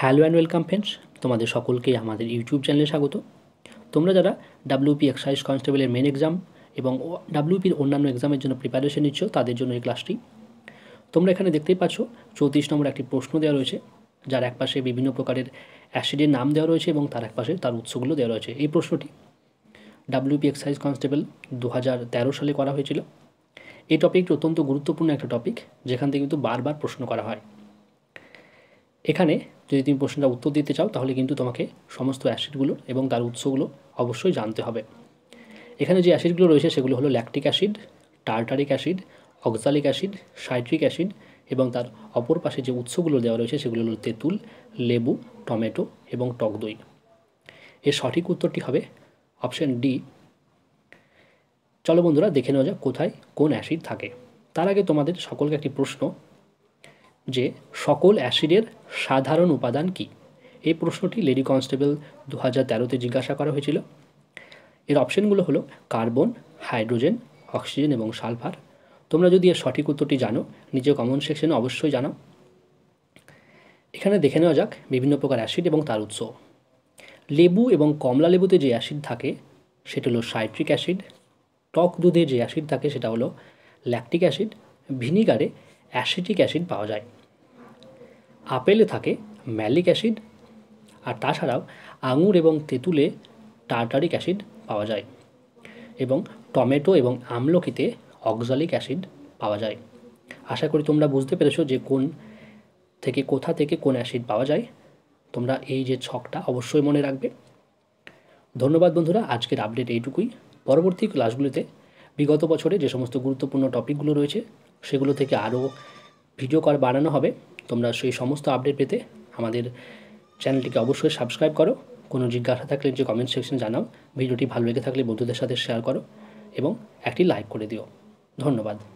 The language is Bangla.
হ্যালো অ্যান্ড ওয়েলকাম ফ্রেন্ডস তোমাদের সকলকে আমাদের ইউটিউব চ্যানেলে স্বাগত তোমরা যারা ডাব্লিউপি এক্সাইজ কনস্টেবলের মেন এক্সাম এবং ডাব্লিউপির অন্যান্য এক্সামের জন্য প্রিপারেশন নিচ্ছ তাদের জন্য এই ক্লাসটি তোমরা এখানে দেখতেই পাচ্ছ চৌত্রিশ নম্বর একটি প্রশ্ন দেওয়া রয়েছে যার একপাশে বিভিন্ন প্রকারের অ্যাসিডের নাম দেওয়া রয়েছে এবং তার একপাশে তার উৎসগুলো দেওয়া রয়েছে এই প্রশ্নটি ডাব্লিউপি এক্সাইজ কনস্টেবল দু সালে করা হয়েছিল এই টপিকটি অত্যন্ত গুরুত্বপূর্ণ একটা টপিক যেখান থেকে কিন্তু বারবার প্রশ্ন করা হয় এখানে যদি তুমি প্রশ্নটা উত্তর দিতে চাও তাহলে কিন্তু তোমাকে সমস্ত অ্যাসিডগুলো এবং তার উৎসগুলো অবশ্যই জানতে হবে এখানে যে অ্যাসিডগুলো রয়েছে সেগুলো হলো lactic acid tartaric acid oxalic acid citric acid এবং তার অপর পাশে যে উৎসগুলো দেওয়া রয়েছে সেগুলো হলো তেঁতুল লেবু টমেটো এবং টক দই এর সঠিক উত্তরটি হবে অপশন ডি চলো বন্ধুরা দেখে নেওয়া যাক কোথায় কোন অ্যাসিড থাকে তার আগে তোমাদের সকলকে একটি প্রশ্ন যে সকল অ্যাসিডের সাধারণ উপাদান কি এই প্রশ্নটি লেডি কনস্টেবল দু হাজার তেরোতে জিজ্ঞাসা করা হয়েছিল এর অপশনগুলো হলো কার্বন হাইড্রোজেন অক্সিজেন এবং সালফার তোমরা যদি এর সঠিক উত্তরটি জানো নিজে কমেন্ট সেকশনে অবশ্যই জানাও এখানে দেখে নেওয়া যাক বিভিন্ন প্রকার অ্যাসিড এবং তার উৎস লেবু এবং কমলা লেবুতে যে অ্যাসিড থাকে সেটা হলো সাইট্রিক অ্যাসিড টক দুধে যে অ্যাসিড থাকে সেটা হলো ল্যাকটিক অ্যাসিড ভিনিগারে অ্যাসিটিক অ্যাসিড পাওয়া যায় আপেলে থাকে ম্যালিক অ্যাসিড আর তাছাড়াও আঙুর এবং তেঁতুলে টার্টারিক অ্যাসিড পাওয়া যায় এবং টমেটো এবং আমলকিতে অক্সালিক অ্যাসিড পাওয়া যায় আশা করি তোমরা বুঝতে পেরেছো যে কোন থেকে কোথা থেকে কোন অ্যাসিড পাওয়া যায় তোমরা এই যে ছকটা অবশ্যই মনে রাখবে ধন্যবাদ বন্ধুরা আজকের আপডেট এইটুকুই পরবর্তী ক্লাসগুলিতে বিগত বছরে যে সমস্ত গুরুত্বপূর্ণ টপিকগুলো রয়েছে সেগুলো থেকে আরও ভিডিও কল বানানো হবে তোমরা সেই সমস্ত আপডেট পেতে আমাদের চ্যানেলটিকে অবশ্যই সাবস্ক্রাইব করো কোনো জিজ্ঞাসা থাকলে যে কমেন্ট সেকশন জানাও ভিডিওটি ভালো লেগে থাকলে বন্ধুদের সাথে শেয়ার করো এবং একটি লাইক করে দিও ধন্যবাদ